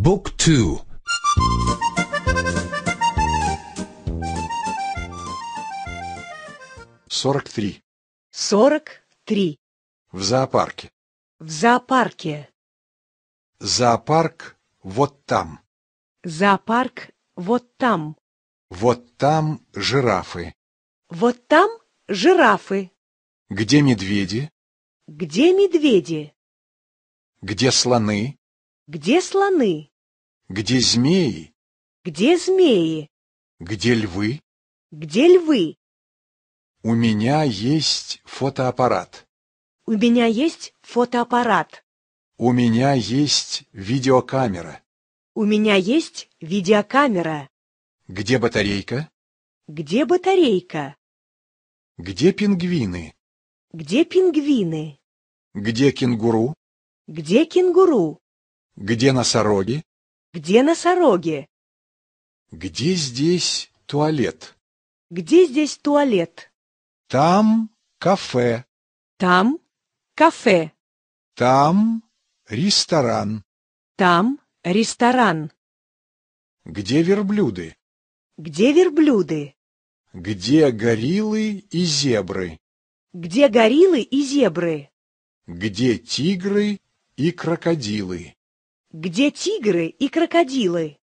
Book 2 43 43 В зоопарке В зоопарке Зоопарк вот там Зоопарк вот там Вот там жирафы Вот там жирафы Где медведи? Где медведи? Где слоны? Где слоны? Где змеи? Где змеи? Где львы? Где львы? У меня есть фотоаппарат. У меня есть фотоаппарат. У меня есть видеокамера. У меня есть видеокамера. Где батарейка? Где батарейка? Где пингвины? Где пингвины? Где кенгуру? Где кенгуру? Где носороги? Где носороги? Где здесь туалет? Где здесь туалет? Там кафе. Там кафе. Там ресторан. Там ресторан. Где верблюды? Где верблюды? Где гориллы и зебры? Где гориллы и зебры? Где тигры и крокодилы? где тигры и крокодилы.